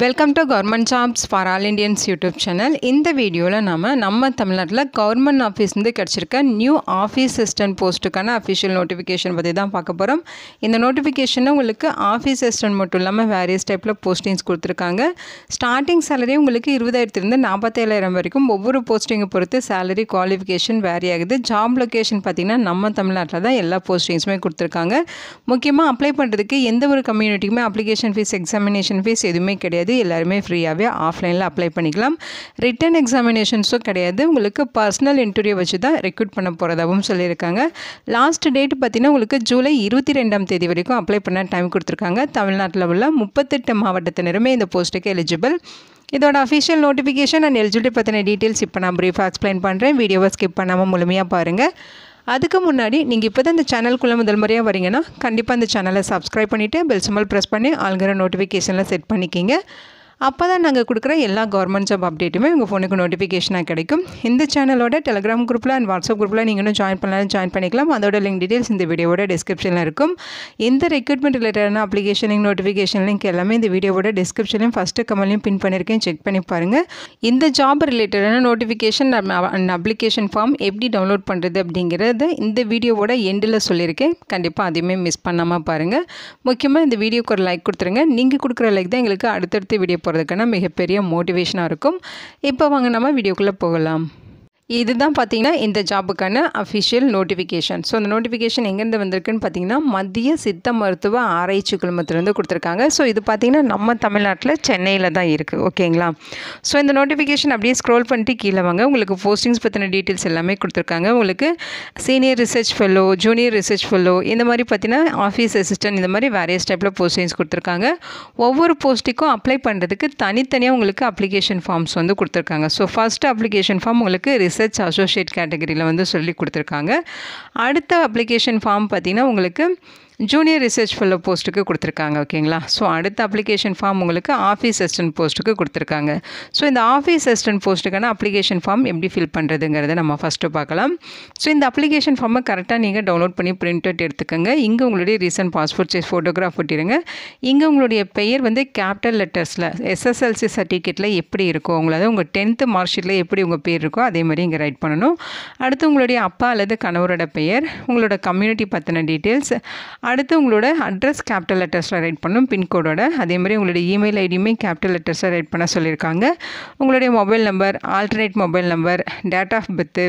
welcome to government jobs for all Indians YouTube channel இந்த வீடியோவில் நம்ம நம்ம தமிழ்நாட்டில் கவர்மெண்ட் ஆஃபீஸ்லேருந்து கிடச்சிருக்க நியூ ஆஃபீஸ் அசிஸ்டன்ட் போஸ்ட்டுக்கான அஃபிஷியல் நோட்டிஃபிகேஷன் பற்றி தான் பார்க்க போகிறோம் இந்த நோட்டிஃபிகேஷனை உங்களுக்கு ஆஃபீஸ் அசிஸ்டன்ட் மட்டும் இல்லாமல் வேரியஸ் டைப்பில் போஸ்டிங்ஸ் கொடுத்துருக்காங்க ஸ்டார்டிங் சேலரி உங்களுக்கு இருபதாயிரத்துலேருந்து நாற்பத்தேழாயிரம் வரைக்கும் ஒவ்வொரு போஸ்டிங்கை பொறுத்து சேலரி குவாலிஃபிகேஷன் வேரி ஆகுது ஜாப் லொக்கேஷன் பார்த்திங்கன்னா நம்ம தமிழ்நாட்டில் தான் எல்லா போஸ்டிங்ஸுமே கொடுத்துருக்காங்க முக்கியமாக அப்ளை பண்ணுறதுக்கு எந்த ஒரு கம்யூனிட்டிக்குமே அப்ளிகேஷன் ஃபீஸ் எக்ஸாமினேஷன் ஃபீஸ் எதுவுமே கிடையாது கிடையாது எல்லாருமே ஃப்ரீயாகவே ஆஃப்லைனில் அப்ளை பண்ணிக்கலாம் ரிட்டன் எக்ஸாமினேஷன்ஸும் கிடையாது உங்களுக்கு பர்சனல் இன்டர்வியூ வச்சு தான் ரெக்ரூட் பண்ண போகிறதாகவும் சொல்லியிருக்காங்க லாஸ்ட் டேட் பார்த்திங்கன்னா உங்களுக்கு ஜூலை இருபத்தி ரெண்டாம் தேதி வரைக்கும் அப்ளை பண்ண டைம் கொடுத்துருக்காங்க தமிழ்நாட்டில் உள்ள முப்பத்தெட்டு மாவட்டத்தினருமே இந்த போஸ்ட்டுக்கு எலிஜிபிள் இதோட அஃபிஷியல் நோட்டிஃபிகேஷன் அண்ட் எலிஜிபிலிட்டி பற்றின டீட்டெயில்ஸ் இப்போ நான் ப்ரீஃபாக எக்ஸ்பிளைன் பண்ணுறேன் வீடியோவை ஸ்கிப் பண்ணாமல் முழுமையாக பாருங்கள் அதுக்கு முன்னாடி நீங்கள் இப்போ தான் இந்த சேனலுக்குள்ளே முதல் முறையாக வரீங்கன்னா கண்டிப்பாக அந்த சேனலை சப்ஸ்கிரைப் பண்ணிவிட்டு பெல் சிம்பல் ப்ரெஸ் பண்ணி ஆளுங்கிற நோட்டிஃபிகேஷனில் செட் பண்ணிக்கிங்க அப்போ தான் நாங்கள் கொடுக்குற எல்லா கவர்மெண்ட் ஜாப் அப்டேட்டுமே உங்கள் ஃபோனுக்கு நோட்டிஃபிகேஷனாக கிடைக்கும் இந்த சேனலோட டெலிகிராம் குரூப்பில் அண்ட் வாட்ஸ்அப் குரூப்பில் நீங்களும் ஜாயின் பண்ணலாம் ஜாயின் பண்ணிக்கலாம் அதோட லிங்க் டீட்டெயில்ஸ் இந்த வீடியோவோட டிஸ்கிரிப்ஷனில் இருக்கும் இந்த ரெக்ரூட்மெண்ட் ரிலேட்டடான அப்ளிகேஷன் லிங்க் நோட்டிஃபிகேஷன் லிங்க் எல்லாமே இந்த வீடியோவோட டிஸ்கிரிப்ஷன்லையும் ஃபஸ்ட்டு கமலையும் பின் பண்ணியிருக்கேன் செக் பண்ணி பாருங்கள் இந்த ஜாப் ரிலேட்டடான நோட்டிஃபிகேஷன் அண்ட் அப்ளிகேஷன் ஃபார்ம் எப்படி டவுன்லோட் பண்ணுறது அப்படிங்கிறத இந்த வீடியோவோட எண்டில் சொல்லியிருக்கேன் கண்டிப்பாக அதையுமே மிஸ் பண்ணாமல் பாருங்கள் முக்கியமாக இந்த வீடியோக்கு ஒரு லைக் கொடுத்துருங்க நீங்கள் கொடுக்குற லைக் தான் எங்களுக்கு அடுத்தடுத்த வீடியோ போகிறதுக்கான மிகப்பெரிய மோட்டிவேஷனாக இருக்கும் இப்போ வாங்க நம்ம வீடியோக்குள்ளே போகலாம் இதுதான் பார்த்தீங்கன்னா இந்த ஜாபுக்கான அஃபிஷியல் நோட்டிஃபிகேஷன் ஸோ அந்த நோட்டிஃபிகேஷன் எங்கேருந்து வந்திருக்குன்னு பார்த்தீங்கன்னா மத்திய சித்த மருத்துவ ஆராய்ச்சி குழுமத்திலேருந்து கொடுத்துருக்காங்க ஸோ இது பார்த்தீங்கன்னா நம்ம தமிழ்நாட்டில் சென்னையில் தான் இருக்குது ஓகேங்களா ஸோ இந்த நோட்டிஃபிகேஷன் அப்படியே ஸ்க்ரோல் பண்ணிட்டு கீழே வாங்க உங்களுக்கு போஸ்டிங்ஸ் பற்றின டீட்டெயில்ஸ் எல்லாமே கொடுத்துருக்காங்க உங்களுக்கு senior research fellow junior research fellow இந்த மாதிரி பார்த்தீங்கன்னா ஆஃபீஸ் அசிஸ்டன்ட் இந்த மாதிரி வேரியஸ் டைப்பில் போஸ்டிங்ஸ் கொடுத்துருக்காங்க ஒவ்வொரு போஸ்ட்டுக்கும் அப்ளை பண்ணுறதுக்கு தனித்தனியாக உங்களுக்கு அப்ளிகேஷன் ஃபார்ம்ஸ் வந்து கொடுத்துருக்காங்க ஸோ ஃபஸ்ட்டு அப்ளிகேஷன் ஃபார்ம் உங்களுக்கு ரிசர்ச் ரிசர்ச் அசோசியேட் கேட்டகரியில் வந்து சொல்லி கொடுத்துருக்காங்க அடுத்த அப்ளிகேஷன் ஃபார்ம் பார்த்திங்கன்னா உங்களுக்கு ஜூனியர் ரிசர்ச் ஃபெல்லோ போஸ்ட்டுக்கு கொடுத்துருக்காங்க ஓகேங்களா ஸோ அடுத்த அப்ளிகேஷன் ஃபார்ம் உங்களுக்கு ஆஃபீஸ் அசிஸ்டன்ட் போஸ்ட்டுக்கு கொடுத்துருக்காங்க ஸோ இந்த ஆஃபீஸ் அசிஸ்டன்ட் போஸ்ட்டுக்கான அப்ளிகேஷன் ஃபார்ம் எப்படி ஃபில் பண்ணுறதுங்கிறத நம்ம ஃபஸ்ட்டு பார்க்கலாம் ஸோ இந்த அப்ளிகேஷன் ஃபார்மை கரெக்டாக நீங்கள் டவுன்லோட் பண்ணி பிரிண்ட் அவுட் எடுத்துக்கோங்க இங்கே உங்களுடைய ரீசன்ட் பாஸ்போர்ட் சைஸ் ஃபோட்டோகிராஃப் ஒட்டிடுங்க இங்கே உங்களுடைய பெயர் வந்து கேபிட்டல் லெட்டர்ஸில் எஸ்எஸ்எல்சி சர்டிஃபிகேட்டில் எப்படி இருக்கும் உங்களது உங்கள் டென்த்து மார்க் ஷீட்டில் எப்படி உங்கள் பேர் இருக்கோ அதே மாதிரி இங்கே ரைட் பண்ணணும் அடுத்து உங்களுடைய அப்பா அல்லது கணவரோட பெயர் உங்களோட கம்யூனிட்டி பற்றின டீட்டெயில்ஸ் அடுத்து உங்களோட அட்ரஸ் கேபிட்டல் லெட்டர்ஸில் ரைட் பண்ணும் பின்கோடோட அதேமாதிரி உங்களுடைய இமெயில் ஐடியுமே கேபிட்டல் லெட்டர்ஸில் ரைட் பண்ண சொல்லியிருக்காங்க உங்களுடைய mobile number alternate mobile number date of birth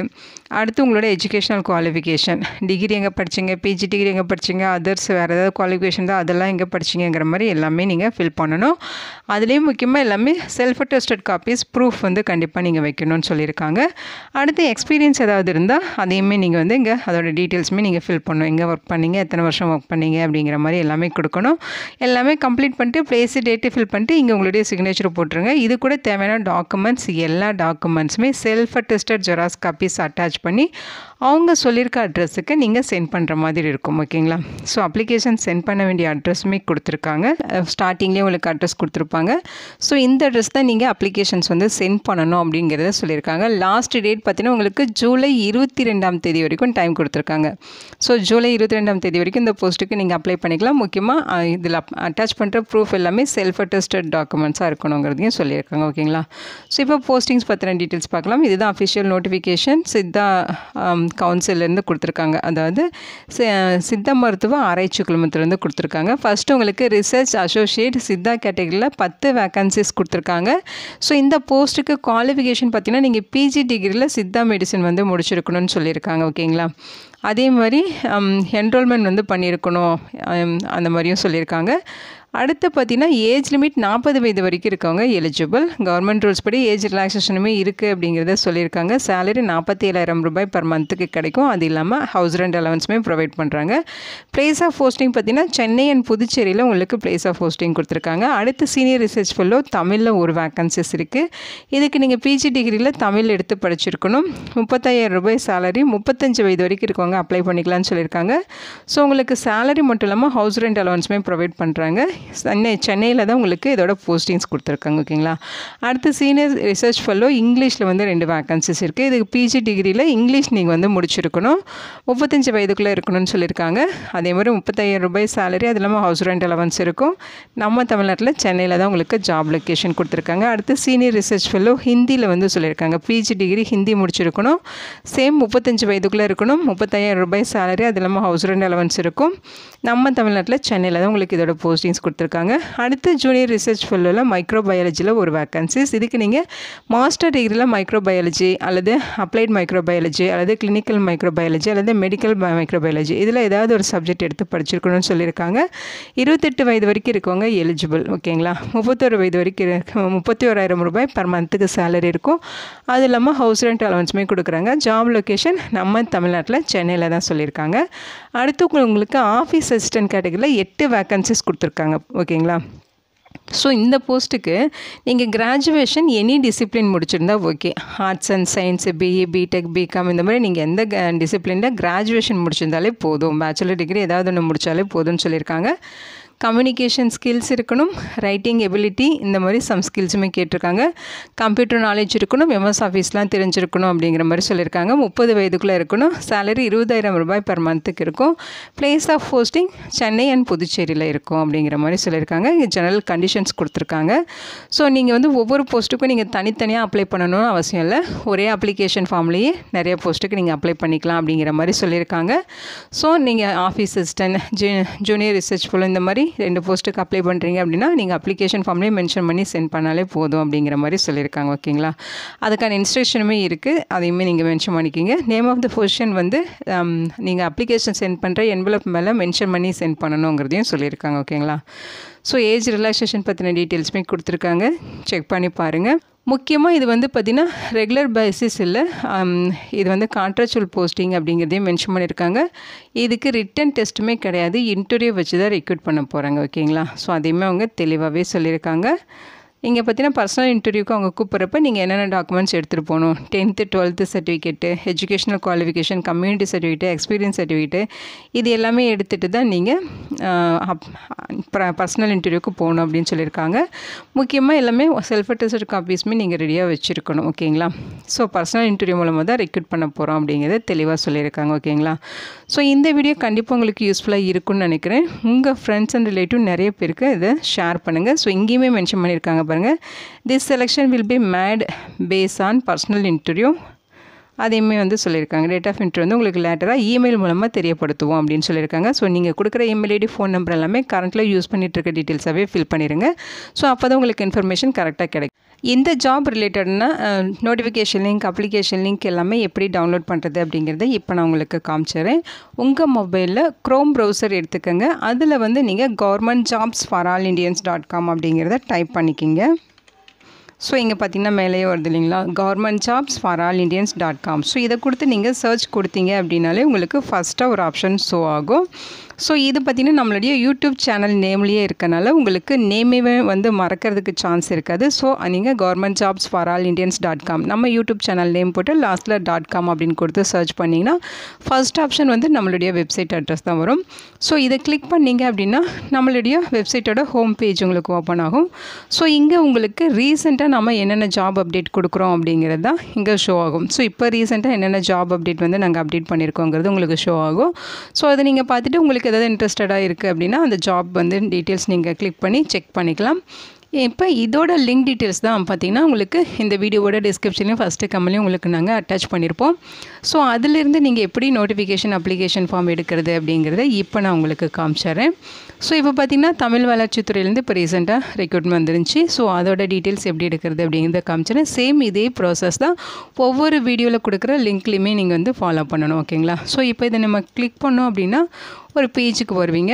அடுத்து உங்களோட எஜுகேஷனல் குவாலிஃபிகேஷன் டிகிரி எங்கே படிச்சிங்க பிஜி டிகிரி எங்கே படிச்சிங்க அதர்ஸ் வேறு ஏதாவது குவாலிஃபிகேஷன் தான் அதெல்லாம் எங்கே படிச்சிங்கிற மாதிரி எல்லாமே நீங்கள் ஃபில் பண்ணணும் அதுலேயும் முக்கியமாக எல்லாமே செல்ஃப் டெஸ்டட் காப்பீஸ் ப்ரூஃப் வந்து கண்டிப்பாக நீங்கள் வைக்கணும்னு சொல்லியிருக்காங்க அடுத்து எக்ஸ்பீரியன்ஸ் ஏதாவது இருந்தால் அதையுமே நீங்கள் வந்து இங்கே அதோட டீட்டெயில்ஸுமே நீங்கள் ஃபில் பண்ணணும் எங்கே ஒர்க் பண்ணீங்க எத்தனை வருஷம் ஒர்க் ஒர்க் பண்ணீங்க அப்படிங்கிற மாதிரி எல்லாமே கொடுக்கணும் எல்லாமே கம்ப்ளீட் பண்ணிட்டு ப்ளேஸு டேட்டு ஃபில் பண்ணிட்டு இங்கே உங்களுடைய சிக்னேச்சர் போட்டுருங்க இது கூட தேவையான டாக்குமெண்ட்ஸ் எல்லா டாக்குமெண்ட்ஸுமே self attested xerox copies attach பண்ணி அவங்க சொல்லியிருக்க அட்ரஸுக்கு நீங்கள் சென்ட் பண்ணுற மாதிரி இருக்கும் ஓகேங்களா ஸோ அப்ளிகேஷன் சென்ட் பண்ண வேண்டிய அட்ரஸுமே கொடுத்துருக்காங்க ஸ்டார்டிங்லேயே உங்களுக்கு அட்ரஸ் கொடுத்துருப்பாங்க ஸோ இந்த அட்ரஸ் தான் நீங்கள் அப்ளிகேஷன்ஸ் வந்து சென்ட் பண்ணணும் அப்படிங்கிறத சொல்லியிருக்காங்க லாஸ்ட் டேட் பார்த்தீங்கன்னா உங்களுக்கு ஜூலை இருபத்தி ரெண்டாம் தேதி வரைக்கும் டைம் கொடுத்துருக்காங்க ஸோ ஜூலை இருபத்தி ரெண்டாம் தேதி வரைக்கும் இந்த போஸ்ட்டுக்கு நீங்கள் அப்ளை பண்ணிக்கலாம் முக்கியமாக இதில் அட்டாச் பண்ணுற ப்ரூஃப் எல்லாமே செல்ஃப் அட்டஸ்டட் டாக்குமெண்ட்ஸாக இருக்கணுங்கிறதையும் சொல்லியிருக்காங்க ஓகேங்களா ஸோ இப்போ போஸ்டிங்ஸ் பற்றின டீட்டெயில்ஸ் பார்க்கலாம் இதுதான் அஃபிஷியல் நோட்டிஃபிகேஷன்ஸ் இதுதான் கவுன்சிலேருந்து கொடுத்துருக்காங்க அதாவது சித்த மருத்துவ ஆராய்ச்சி குழுமத்திலேருந்து கொடுத்துருக்காங்க ஃபஸ்ட்டு உங்களுக்கு ரிசர்ச் அசோசியேட் சித்தா கேட்டகரியில் பத்து வேக்கன்சிஸ் கொடுத்துருக்காங்க ஸோ இந்த போஸ்ட்டுக்கு குவாலிஃபிகேஷன் பார்த்திங்கன்னா நீங்கள் பிஜி டிகிரியில் சித்தா மெடிசன் வந்து முடிச்சிருக்கணும்னு சொல்லியிருக்காங்க ஓகேங்களா அதே மாதிரி என்ரோல்மெண்ட் வந்து பண்ணியிருக்கணும் அந்த மாதிரியும் சொல்லியிருக்காங்க அடுத்து பார்த்திங்கன்னா ஏஜ் லிமிட் நாற்பது வயது வரைக்கும் இருக்கவங்க எலிஜிபிள் கவர்மெண்ட் ரூல்ஸ் படி ஏஜ் ரிலாக்ஸேஷனுமே இருக்குது அப்படிங்கிறத சொல்லியிருக்காங்க சேலரி நாற்பத்தி ஏழாயிரம் ரூபாய் பர் மந்த்துக்கு கிடைக்கும் அது இல்லாமல் ஹவுஸ் ரெண்ட் அலவன்ஸுமே ப்ரொவைட் பண்ணுறாங்க பிளேஸ் ஆஃப் போஸ்டிங் பார்த்திங்கன்னா சென்னை அண்ட் புதுச்சேரியில் உங்களுக்கு பிளேஸ் ஆஃப் போஸ்டிங் கொடுத்துருக்காங்க அடுத்து சீனியர் ரிசர்ச் ஃபெல்லோ தமிழில் ஒரு வேக்கன்சிஸ் இருக்குது இதுக்கு நீங்கள் பிஜி டிகிரியில் தமிழ் எடுத்து படிச்சிருக்கணும் முப்பத்தாயிரம் ரூபாய் சேலரி முப்பத்தஞ்சு வயது வரைக்கும் இருக்கவங்க அப்ளை பண்ணிக்கலாம்னு சொல்லியிருக்காங்க ஸோ உங்களுக்கு சேலரி மட்டும் இல்லாமல் ஹவுஸ் ரெண்ட் அலவன்ஸுமே ப்ரொவைட் பண்ணுறாங்க சென்னை சென்னையில் தான் உங்களுக்கு இதோட போஸ்டிங்ஸ் கொடுத்துருக்காங்க ஓகேங்களா அடுத்து சீனியர் ரிசர்ச் ஃபெல்லோ இங்கிலீஷில் வந்து ரெண்டு வேக்கன்சிஸ் இருக்குது இதுக்கு பிஜி டிகிரியில் இங்கிலீஷ் நீங்கள் வந்து முடிச்சிருக்கணும் முப்பத்தஞ்சு வயதுக்குள்ளே இருக்கணும்னு சொல்லியிருக்காங்க அதே மாதிரி முப்பத்தாயிரம் ரூபாய் சேலரி அது இல்லாமல் ஹவுஸ் ரெண்ட் அலவன்ஸ் இருக்கும் நம்ம தமிழ்நாட்டில் சென்னையில் தான் உங்களுக்கு ஜாப் லொக்கேஷன் கொடுத்துருக்காங்க அடுத்து சீனியர் ரிசர்ச் ஃபெல்லோ ஹிந்தியில் வந்து சொல்லியிருக்காங்க பிஜி டிகிரி ஹிந்தி முடிச்சிருக்கணும் சேம் முப்பத்தஞ்சு வயதுக்குள்ளே இருக்கணும் முப்பத்தாயிரம் ரூபாய் சேலரி அது இல்லாமல் ஹவுஸ் ரெண்ட் அலவன்ஸ் இருக்கும் நம்ம தமிழ்நாட்டில் சென்னையில் தான் உங்களுக்கு இதோட போஸ்டிங்ஸ் கொடுத்துருக்காங்க அடுத்து ஜூனியர் ரிசர்ச் ஃபெல்லோவில் மைக்ரோபயாலஜியில் ஒரு வேக்கன்சிஸ் இதுக்கு நீங்கள் மாஸ்டர் டிகிரியில் மைக்ரோபயாலஜி அல்லது அப்ளைட் மைக்ரோபயாலஜி அல்லது கிளினிக்கல் மைக்ரோபயாலஜி அல்லது மெடிக்கல் மைக்ரோபயாலஜி இதில் ஏதாவது ஒரு சப்ஜெக்ட் எடுத்து படிச்சிருக்கணும்னு சொல்லியிருக்காங்க இருபத்தெட்டு வயது வரைக்கும் இருக்கவங்க எலிஜிபிள் ஓகேங்களா முப்பத்தொரு வயது வரைக்கும் முப்பத்தி ஓராயிரம் ரூபாய் பர் மந்த்துக்கு சேலரி இருக்கும் அது இல்லாமல் ஹவுஸ் ரெண்ட் அலவன்ஸுமே கொடுக்குறாங்க ஜாப் லொக்கேஷன் நம்ம தமிழ்நாட்டில் சென்னையில் தான் சொல்லியிருக்காங்க அடுத்து உங்களுக்கு ஆஃபீஸ் அசிஸ்டன்ட் கேட்டகரியில் எட்டு வேக்கன்சிஸ் கொடுத்துருக்காங்க ஓகேங்களா ஸோ இந்த போஸ்ட்டுக்கு நீங்கள் கிராஜுவேஷன் எனி டிசிப்ளின் முடிச்சிருந்தா okay arts and science BE BTech BCom இந்த மாதிரி நீங்கள் எந்த டிசிப்ளினில் கிராஜுவேஷன் முடிச்சிருந்தாலே போதும் பேச்சுலர் டிகிரி ஏதாவது ஒன்று முடித்தாலே போதும்னு சொல்லியிருக்காங்க கம்யூனிகேஷன் ஸ்கில்ஸ் இருக்கணும் ரைட்டிங் எபிலிட்டி இந்த மாதிரி சம் ஸ்கில்ஸுமே கேட்டிருக்காங்க கம்ப்யூட்டர் நாலேஜ் இருக்கணும் எம்எஸ் ஆஃபீஸ்லாம் தெரிஞ்சிருக்கணும் அப்படிங்கிற மாதிரி சொல்லியிருக்காங்க முப்பது வயதுக்குள்ளே இருக்கணும் சேலரி இருபதாயிரம் ரூபாய் பர் மந்த்துக்கு இருக்கும் place of posting Chennai and புதுச்சேரியில் இருக்கும் அப்படிங்கிற மாதிரி சொல்லியிருக்காங்க இங்கே ஜெனரல் கண்டிஷன்ஸ் கொடுத்துருக்காங்க ஸோ நீங்கள் வந்து ஒவ்வொரு போஸ்ட்டுக்கும் நீங்கள் தனித்தனியாக அப்ளை பண்ணணும்னு அவசியம் இல்லை ஒரே அப்ளிகேஷன் ஃபார்ம்லேயே நிறைய போஸ்ட்டுக்கு நீங்கள் அப்ளை பண்ணிக்கலாம் அப்படிங்கிற மாதிரி சொல்லியிருக்காங்க ஸோ நீங்கள் ஆஃபீஸ் அசிஸ்டன்ட் ஜூ ஜூனியர் ரிசர்ச் ஃபுல் இந்த மாதிரி ரெண்டு போஸ்ட்டுக்கு அப்ளை பண்ணுறீங்க அப்படின்னா நீங்கள் அப்ளிகேஷன் ஃபார்ம்லேயே மென்ஷன் பண்ணி சென்ட் பண்ணாலே போதும் அப்படிங்கிற மாதிரி சொல்லியிருக்காங்க ஓகேங்களா அதுக்கான இன்ஸ்ட்ரக்ஷனுமே இருக்குது அதையுமே நீங்கள் மென்ஷன் பண்ணிக்கிங்க நேம் ஆஃப் த பொசிஷன் வந்து நீங்கள் அப்ளிகேஷன் சென்ட் பண்ணுற என்வலப் மேலே மென்ஷன் பண்ணி சென்ட் பண்ணணுங்கிறதையும் சொல்லியிருக்காங்க ஓகேங்களா ஸோ ஏஜ் ரிலாக்ஸேஷன் பற்றின டீட்டெயில்ஸுமே கொடுத்துருக்காங்க செக் பண்ணி பாருங்கள் முக்கியமாக இது வந்து பார்த்திங்கன்னா ரெகுலர் பேசிஸ் இல்லை இது வந்து கான்ட்ராக்சுவல் போஸ்டிங் அப்படிங்கிறதையும் மென்ஷன் பண்ணியிருக்காங்க இதுக்கு ரிட்டன் டெஸ்ட்டுமே கிடையாது இன்டர்வியூ வச்சு தான் ரெக்ரூட் பண்ண போகிறாங்க ஓகேங்களா ஸோ அதையுமே அவங்க தெளிவாகவே சொல்லியிருக்காங்க இங்கே பார்த்தீங்கன்னா பர்சனல் இன்டர்வியூக்கு அவங்க கூப்பிட்றப்ப நீங்கள் என்னென்ன டாக்குமெண்ட்ஸ் எடுத்துகிட்டு போகணும் tenth twelfth certificate educational qualification community certificate experience certificate இது எல்லாமே எடுத்துகிட்டு தான் நீங்கள் பர்சனல் இன்டர்வியூக்கு போகணும் அப்படின்னு சொல்லியிருக்காங்க முக்கியமாக எல்லாமே செல்ஃப் அட்டஸ்ட் காப்பீஸுமே நீங்கள் ரெடியாக வச்சுருக்கணும் ஓகேங்களா ஸோ பர்சனல் இன்டர்வியூ மூலமாக தான் ரெக்ரூட் பண்ண போகிறோம் அப்படிங்கிறத தெளிவாக சொல்லியிருக்காங்க ஓகேங்களா ஸோ இந்த வீடியோ கண்டிப்பாக உங்களுக்கு யூஸ்ஃபுல்லாக இருக்கும்னு நினைக்கிறேன் உங்கள் ஃப்ரெண்ட்ஸ் அண்ட் ரிலேட்டிவ் நிறைய பேருக்கு இதை ஷேர் பண்ணுங்கள் ஸோ இங்கேயுமே மென்ஷன் பண்ணியிருக்காங்க பாருங்கள் this selection will be made base on personal interview அதையுமே வந்து சொல்லியிருக்காங்க டேட் ஆஃப் இன்ட்ரி வந்து உங்களுக்கு லேட்டராக இமெயில் மூலமாக தெரியப்படுத்துவோம் அப்படின்னு சொல்லியிருக்காங்க ஸோ நீங்கள் கொடுக்குற இமெயில் ஐடி ஃபோன் நம்பர் எல்லாமே கரண்ட்டில் யூஸ் பண்ணிகிட்டு இருக்க டீட்டெயில்ஸாகவே ஃபில் பண்ணிடுங்க ஸோ அப்போ தான் உங்களுக்கு இன்ஃபர்மேஷன் கரெக்டாக கிடைக்கும் இந்த ஜாப் ரிலேட்டட்னா நோட்டிஃபிகேஷன் லிங்க் அப்ளிகேஷன் லிங்க் எல்லாமே எப்படி டவுன்லோட் பண்ணுறது அப்படிங்கிறத இப்போ நான் உங்களுக்கு காமிச்சிடுறேன் உங்கள் மொபைலில் க்ரோம் ப்ரௌசர் எடுத்துக்கோங்க அதில் வந்து நீங்கள் government jobs for all Indians dot com அப்படிங்கிறத டைப் பண்ணிக்கிங்க ஸோ இங்கே பார்த்தீங்கன்னா மேலேயே வருது இல்லைங்களா government jobs for all Indians dot com so இதை கொடுத்து நீங்கள் சர்ச் கொடுத்தீங்க அப்படின்னாலே உங்களுக்கு ஃபஸ்ட்டாக ஒரு ஆப்ஷன் ஷோ ஆகும் ஸோ இது பார்த்திங்கன்னா நம்மளுடைய யூடியூப் சேனல் நேம்லேயே இருக்கனால உங்களுக்கு நேமே வந்து மறக்கிறதுக்கு சான்ஸ் இருக்காது ஸோ நீங்கள் government jobs for all Indians dot com நம்ம யூடியூப் சேனல் நேம் போட்டு லாஸ்ட்டில் டாட் காம் அப்படின்னு கொடுத்து சர்ச் பண்ணிங்கன்னா ஃபஸ்ட் ஆப்ஷன் வந்து நம்மளுடைய வெப்சைட் அட்ரஸ் தான் வரும் ஸோ இதை கிளிக் பண்ணிங்க அப்படின்னா நம்மளுடைய வெப்சைட்டோட ஹோம் பேஜ் உங்களுக்கு ஓப்பன் ஆகும் ஸோ இங்கே உங்களுக்கு ரீசெண்டாக நம்ம என்னென்ன ஜாப் அப்டேட் கொடுக்குறோம் அப்படிங்கிறது தான் இங்கே ஷோ ஆகும் ஸோ இப்போ ரீசெண்டாக என்னென்ன ஜாப் அப்டேட் வந்து நாங்கள் அப்டேட் பண்ணியிருக்கோங்கிறது உங்களுக்கு ஷோ ஆகும் ஸோ அதை நீங்கள் பார்த்துட்டு உங்களுக்கு உங்களுக்கு எதாவது இன்ட்ரெஸ்டடாக இருக்குது அப்படின்னா அந்த ஜாப் வந்து டீட்டெயில்ஸ் நீங்கள் கிளிக் பண்ணி செக் பண்ணிக்கலாம் இப்போ இதோட லிங்க் டீட்டெயில்ஸ் தான் பார்த்திங்கன்னா உங்களுக்கு இந்த வீடியோவோட டிஸ்கிரிப்ஷன்லையும் ஃபஸ்ட்டு கம்மலையும் உங்களுக்கு நாங்கள் அட்டாச் பண்ணியிருப்போம் ஸோ அதிலிருந்து நீங்கள் எப்படி நோட்டிஃபிகேஷன் அப்ளிகேஷன் ஃபார்ம் எடுக்கிறது அப்படிங்கிறத இப்போ நான் உங்களுக்கு காமிச்சிடுறேன் ஸோ இப்போ பார்த்திங்கன்னா தமிழ் வளர்ச்சித்துறையிலேருந்து இப்போ ரீசெண்டாக ரெக்ரூட்மெண்ட் வந்துருந்துச்சு ஸோ அதோட டீட்டெயில்ஸ் எப்படி எடுக்கிறது அப்படிங்கிறத காமிச்சிடுறேன் சேம் இதே ப்ராசஸ் தான் ஒவ்வொரு வீடியோவில் கொடுக்குற லிங்க்லேயுமே நீங்கள் வந்து ஃபாலோ பண்ணணும் ஓகேங்களா ஸோ இப்போ இதை நம்ம கிளிக் பண்ணோம் அப்படின்னா ஒரு பேஜுக்கு வருவீங்க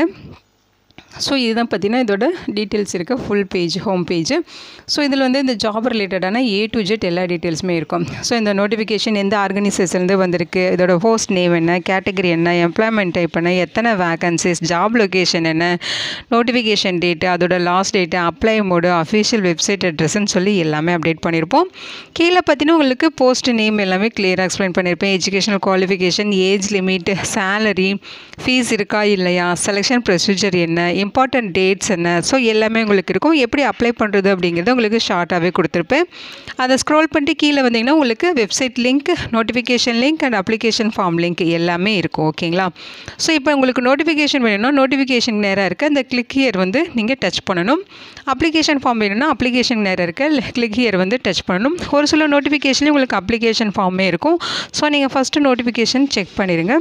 ஸோ இதுதான் பார்த்திங்கன்னா இதோட டீட்டெயில்ஸ் இருக்க full page home page so இதில் வந்து இந்த ஜாப் ரிலேட்டடான ஏ டு ஜெட் எல்லா டீட்டெயில்ஸுமே இருக்கும் ஸோ இந்த நோட்டிஃபிகேஷன் எந்த ஆர்கனைசேஷன்லேருந்து வந்திருக்கு இதோட ஹோஸ்ட் நேம் என்ன கேட்டகரி என்ன எம்ப்ளாய்மெண்ட் டைப் என்ன எத்தனை வேகன்சிஸ் ஜாப் லொக்கேஷன் என்ன நோட்டிஃபிகேஷன் டேட்டு அதோட last date apply mode official website அட்ரஸ்ன்னு சொல்லி எல்லாமே அப்டேட் பண்ணியிருப்போம் கீழே பார்த்தீங்கன்னா உங்களுக்கு போஸ்ட் நேம் எல்லாமே கிளியராக எக்ஸ்பிளைன் பண்ணியிருப்பேன் educational qualification age limit salary fees இருக்கா இல்லையா செலெக்ஷன் ப்ரொசீஜர் என்ன இம்பார்ட்டண்ட் டேட்ஸ் என்ன ஸோ எல்லாமே உங்களுக்கு இருக்கும் எப்படி அப்ளை பண்ணுறது அப்படிங்கிறது உங்களுக்கு ஷார்ட்டாகவே கொடுத்துருப்பேன் அதை ஸ்க்ரோல் பண்ணிட்டு கீழே வந்தீங்கன்னா உங்களுக்கு website link notification link and application form link எல்லாமே இருக்கும் ஓகேங்களா ஸோ இப்போ உங்களுக்கு நோட்டிஃபிகேஷன் வேணும்னா நோட்டிஃபிகேஷன் நேராக இருக்குது அந்த கிளிக் ஹியர் வந்து நீங்கள் டச் பண்ணணும் அப்ளிகேஷன் ஃபார்ம் வேணும்னா அப்ளிகேஷன் நேராக இருக்குது கிளிக் ஹியர் வந்து டச் பண்ணணும் ஒரு சில நோட்டிஃபிகேஷன்லேயும் உங்களுக்கு அப்ளிகேஷன் ஃபார்மே இருக்கும் ஸோ நீங்கள் ஃபஸ்ட்டு நோட்டிஃபிகேஷன் செக் பண்ணிடுங்க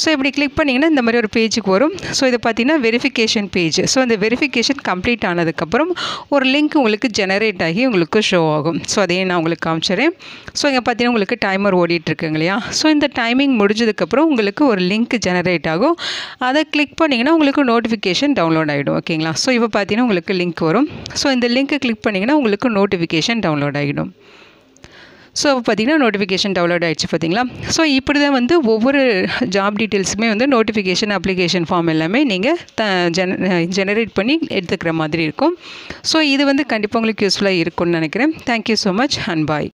ஸோ இப்படி கிளிக் பண்ணிங்கன்னா இந்த மாதிரி ஒரு பேஜுக்கு வரும் ஸோ இதை பார்த்தீங்கன்னா வெரிஃபிகேஷன் பேஜ் ஸோ இந்த வெரிஃபிகேஷன் கம்ப்ளீட் ஆனதுக்கப்புறம் ஒரு லிங்க் உங்களுக்கு ஜெனரேட் ஆகி உங்களுக்கு ஷோ ஆகும் ஸோ அதையும் நான் உங்களுக்கு காமிச்சிடுறேன் ஸோ இங்கே பார்த்தீங்கன்னா உங்களுக்கு டைமர் ஓடிட்டுருக்குங்க இல்லையா ஸோ இந்த டைமிங் முடிஞ்சதுக்கப்புறம் உங்களுக்கு ஒரு லிங்க் ஜெனரேட் ஆகும் அதை கிளிக் பண்ணிங்கன்னா உங்களுக்கு நோட்டிஃபிகேஷன் டவுன்லோட் ஆகிடும் ஓகேங்களா ஸோ இப்போ பார்த்தீங்கன்னா உங்களுக்கு லிங்க் வரும் ஸோ இந்த லிங்க்கை கிளிக் பண்ணிங்கன்னா உங்களுக்கு நோட்டிஃபிகேஷன் டவுன்லோட் ஆகிடும் ஸோ பார்த்திங்கன்னா நோட்டிஃபிகேஷன் டவுன்லோட் ஆகிடுச்சு பார்த்திங்களா ஸோ இப்படி தான் வந்து ஒவ்வொரு ஜாப் டீட்டெயில்ஸுமே வந்து நோட்டிஃபிகேஷன் அப்ளிகேஷன் ஃபார்ம் எல்லாமே நீங்கள் த ஜென ஜெனரேட் பண்ணி எடுத்துக்கிற மாதிரி இருக்கும் ஸோ இது வந்து கண்டிப்பாக உங்களுக்கு யூஸ்ஃபுல்லாக இருக்கும்னு நினைக்கிறேன் thank you so much and bye